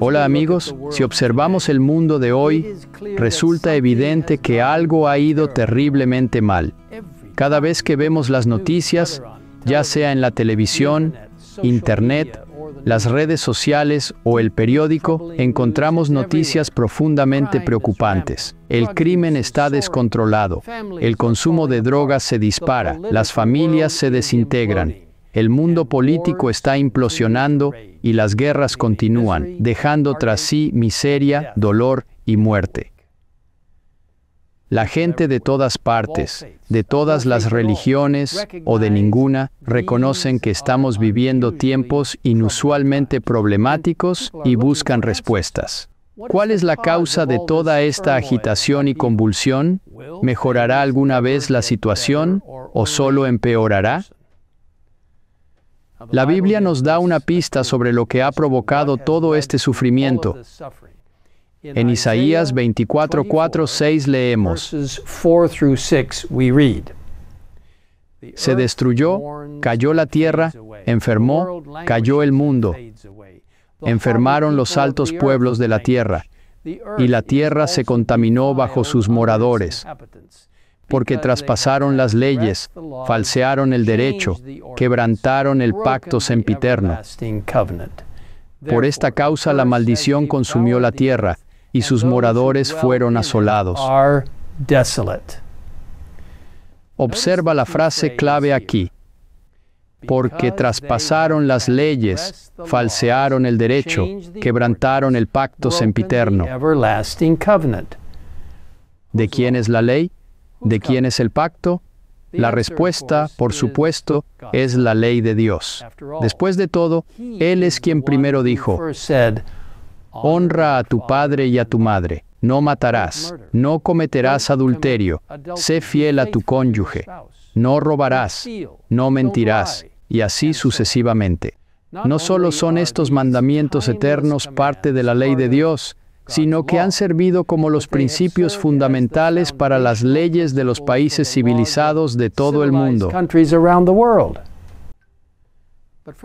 Hola amigos, si observamos el mundo de hoy, resulta evidente que algo ha ido terriblemente mal. Cada vez que vemos las noticias, ya sea en la televisión, internet, las redes sociales o el periódico, encontramos noticias profundamente preocupantes. El crimen está descontrolado, el consumo de drogas se dispara, las familias se desintegran, el mundo político está implosionando y las guerras continúan, dejando tras sí miseria, dolor y muerte. La gente de todas partes, de todas las religiones o de ninguna, reconocen que estamos viviendo tiempos inusualmente problemáticos y buscan respuestas. ¿Cuál es la causa de toda esta agitación y convulsión? ¿Mejorará alguna vez la situación o solo empeorará? La Biblia nos da una pista sobre lo que ha provocado todo este sufrimiento. En Isaías 24, 4, 6 leemos. Se destruyó, cayó la tierra, enfermó, cayó el mundo. Enfermaron los altos pueblos de la tierra, y la tierra se contaminó bajo sus moradores porque traspasaron las leyes, falsearon el derecho, quebrantaron el pacto sempiterno. Por esta causa la maldición consumió la tierra, y sus moradores fueron asolados. Observa la frase clave aquí. Porque traspasaron las leyes, falsearon el derecho, quebrantaron el pacto sempiterno. ¿De quién es la ley? ¿De quién es el pacto? La respuesta, por supuesto, es la ley de Dios. Después de todo, Él es quien primero dijo, honra a tu padre y a tu madre, no matarás, no cometerás adulterio, sé fiel a tu cónyuge, no robarás, no mentirás, y así sucesivamente. No solo son estos mandamientos eternos parte de la ley de Dios, sino que han servido como los principios fundamentales para las leyes de los países civilizados de todo el mundo.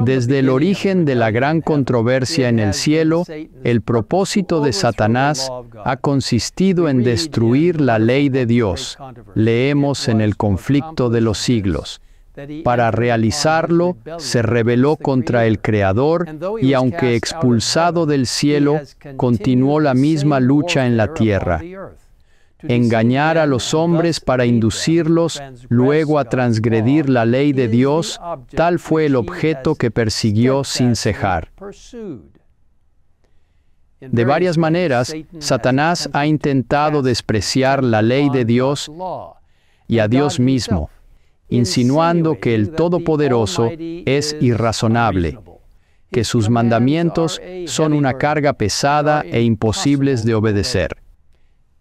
Desde el origen de la gran controversia en el cielo, el propósito de Satanás ha consistido en destruir la ley de Dios. Leemos en el conflicto de los siglos. Para realizarlo, se rebeló contra el Creador y aunque expulsado del cielo, continuó la misma lucha en la tierra. Engañar a los hombres para inducirlos luego a transgredir la ley de Dios, tal fue el objeto que persiguió sin cejar. De varias maneras, Satanás ha intentado despreciar la ley de Dios y a Dios mismo insinuando que el Todopoderoso es irrazonable, que sus mandamientos son una carga pesada e imposibles de obedecer.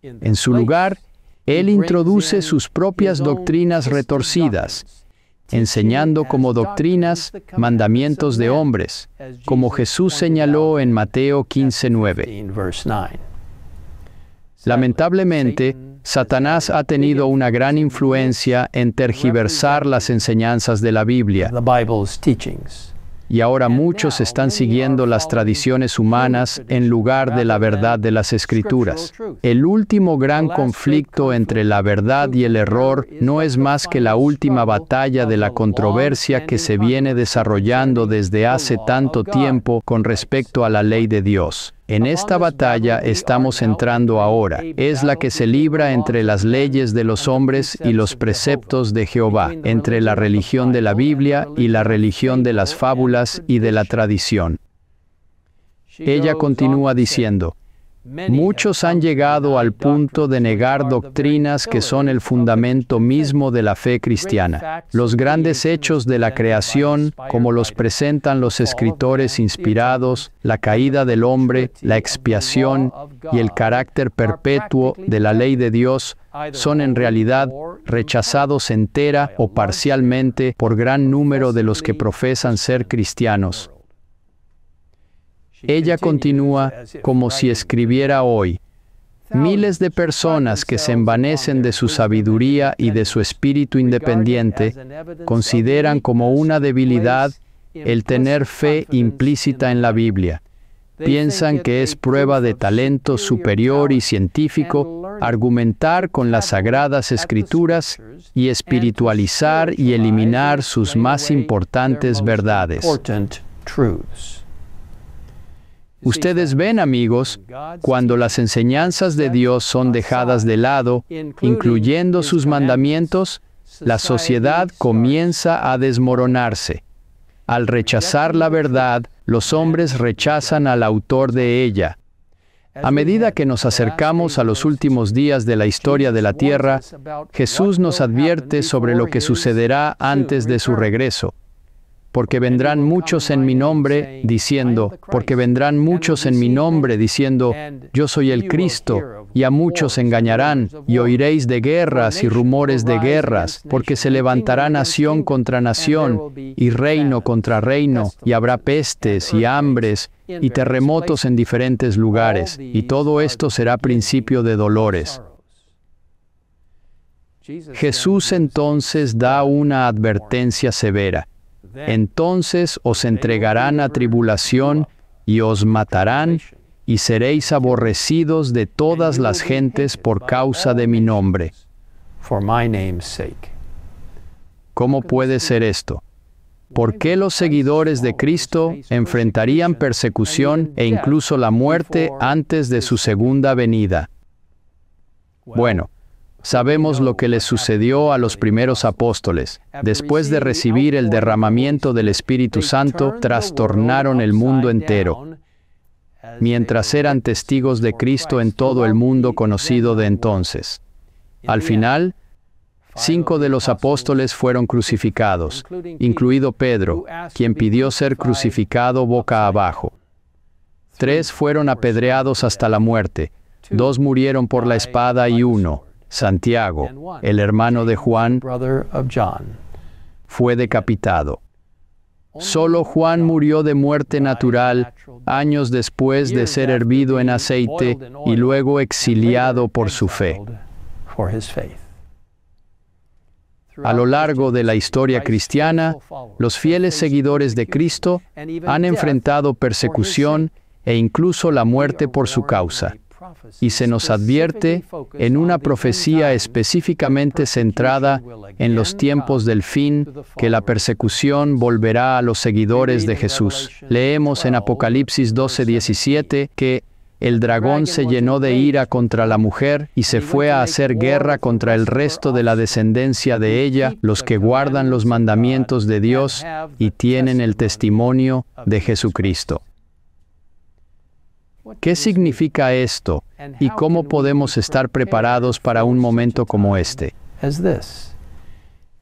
En su lugar, él introduce sus propias doctrinas retorcidas, enseñando como doctrinas mandamientos de hombres, como Jesús señaló en Mateo 15:9. Lamentablemente, Satanás ha tenido una gran influencia en tergiversar las enseñanzas de la Biblia. Y ahora muchos están siguiendo las tradiciones humanas en lugar de la verdad de las escrituras. El último gran conflicto entre la verdad y el error no es más que la última batalla de la controversia que se viene desarrollando desde hace tanto tiempo con respecto a la ley de Dios. En esta batalla estamos entrando ahora. Es la que se libra entre las leyes de los hombres y los preceptos de Jehová, entre la religión de la Biblia y la religión de las fábulas y de la tradición. Ella continúa diciendo, Muchos han llegado al punto de negar doctrinas que son el fundamento mismo de la fe cristiana. Los grandes hechos de la creación, como los presentan los escritores inspirados, la caída del hombre, la expiación y el carácter perpetuo de la ley de Dios, son en realidad rechazados entera o parcialmente por gran número de los que profesan ser cristianos. Ella continúa como si escribiera hoy. Miles de personas que se envanecen de su sabiduría y de su espíritu independiente consideran como una debilidad el tener fe implícita en la Biblia. Piensan que es prueba de talento superior y científico argumentar con las sagradas escrituras y espiritualizar y eliminar sus más importantes verdades. Ustedes ven, amigos, cuando las enseñanzas de Dios son dejadas de lado, incluyendo sus mandamientos, la sociedad comienza a desmoronarse. Al rechazar la verdad, los hombres rechazan al autor de ella. A medida que nos acercamos a los últimos días de la historia de la tierra, Jesús nos advierte sobre lo que sucederá antes de su regreso porque vendrán muchos en mi nombre diciendo, porque vendrán muchos en mi nombre diciendo, yo soy el Cristo, y a muchos engañarán, y oiréis de guerras y rumores de guerras, porque se levantará nación contra nación, y reino contra reino, y habrá pestes y hambres, y terremotos en diferentes lugares, y todo esto será principio de dolores. Jesús entonces da una advertencia severa. Entonces os entregarán a tribulación y os matarán y seréis aborrecidos de todas las gentes por causa de mi nombre. ¿Cómo puede ser esto? ¿Por qué los seguidores de Cristo enfrentarían persecución e incluso la muerte antes de su segunda venida? Bueno, Sabemos lo que les sucedió a los primeros apóstoles. Después de recibir el derramamiento del Espíritu Santo, trastornaron el mundo entero, mientras eran testigos de Cristo en todo el mundo conocido de entonces. Al final, Cinco de los apóstoles fueron crucificados, incluido Pedro, quien pidió ser crucificado boca abajo. Tres fueron apedreados hasta la muerte, dos murieron por la espada y uno, Santiago, el hermano de Juan, fue decapitado. Solo Juan murió de muerte natural años después de ser hervido en aceite y luego exiliado por su fe. A lo largo de la historia cristiana, los fieles seguidores de Cristo han enfrentado persecución e incluso la muerte por su causa y se nos advierte en una profecía específicamente centrada en los tiempos del fin que la persecución volverá a los seguidores de Jesús. Leemos en Apocalipsis 12:17 que el dragón se llenó de ira contra la mujer y se fue a hacer guerra contra el resto de la descendencia de ella, los que guardan los mandamientos de Dios y tienen el testimonio de Jesucristo. ¿Qué significa esto y cómo podemos estar preparados para un momento como este?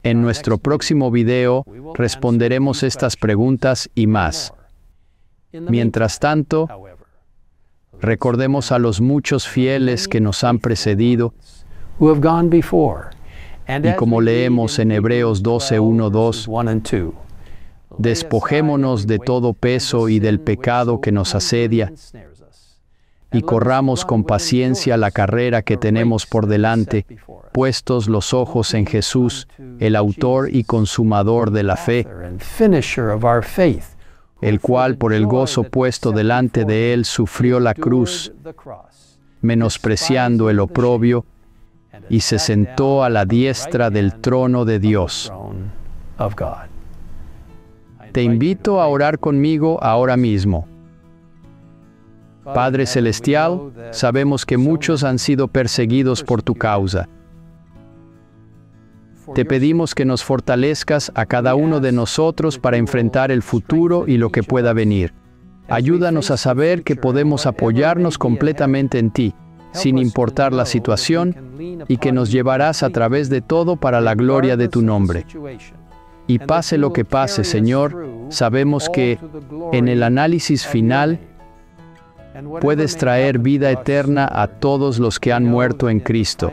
En nuestro próximo video responderemos estas preguntas y más. Mientras tanto, recordemos a los muchos fieles que nos han precedido y como leemos en Hebreos 12, 2, despojémonos de todo peso y del pecado que nos asedia y corramos con paciencia la carrera que tenemos por delante, puestos los ojos en Jesús, el autor y consumador de la fe, el cual por el gozo puesto delante de él sufrió la cruz, menospreciando el oprobio, y se sentó a la diestra del trono de Dios. Te invito a orar conmigo ahora mismo. Padre Celestial, sabemos que muchos han sido perseguidos por tu causa. Te pedimos que nos fortalezcas a cada uno de nosotros para enfrentar el futuro y lo que pueda venir. Ayúdanos a saber que podemos apoyarnos completamente en ti, sin importar la situación, y que nos llevarás a través de todo para la gloria de tu nombre. Y pase lo que pase, Señor, sabemos que, en el análisis final, puedes traer vida eterna a todos los que han muerto en Cristo,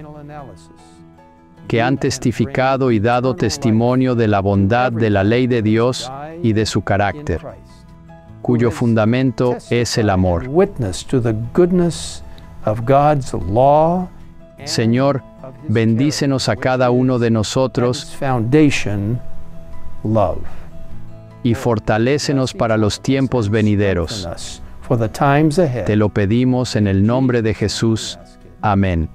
que han testificado y dado testimonio de la bondad de la ley de Dios y de su carácter, cuyo fundamento es el amor. Señor, bendícenos a cada uno de nosotros y fortalécenos para los tiempos venideros. Te lo pedimos en el nombre de Jesús. Amén.